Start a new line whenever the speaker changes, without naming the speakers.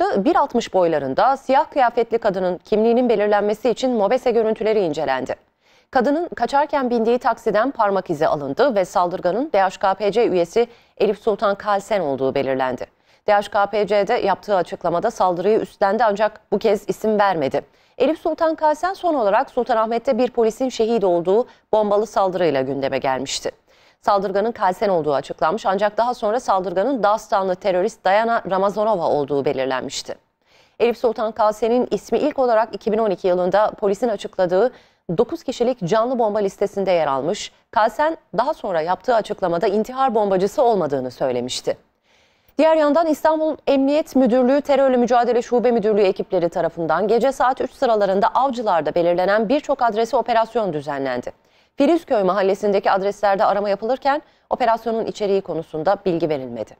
1.60 boylarında siyah kıyafetli kadının kimliğinin belirlenmesi için mobese görüntüleri incelendi. Kadının kaçarken bindiği taksiden parmak izi alındı ve saldırganın DHKPC üyesi Elif Sultan Kalsen olduğu belirlendi. DHKPC'de yaptığı açıklamada saldırıyı üstlendi ancak bu kez isim vermedi. Elif Sultan Kalsen son olarak Sultanahmet'te bir polisin şehit olduğu bombalı saldırıyla gündeme gelmişti. Saldırganın Kalsen olduğu açıklanmış ancak daha sonra saldırganın Dağıstanlı terörist Dayana Ramazanova olduğu belirlenmişti. Elif Sultan Kalsen'in ismi ilk olarak 2012 yılında polisin açıkladığı 9 kişilik canlı bomba listesinde yer almış. Kalsen daha sonra yaptığı açıklamada intihar bombacısı olmadığını söylemişti. Diğer yandan İstanbul Emniyet Müdürlüğü Terörle Mücadele Şube Müdürlüğü ekipleri tarafından gece saat 3 sıralarında Avcılar'da belirlenen birçok adrese operasyon düzenlendi. Firuzköy mahallesindeki adreslerde arama yapılırken operasyonun içeriği konusunda bilgi verilmedi.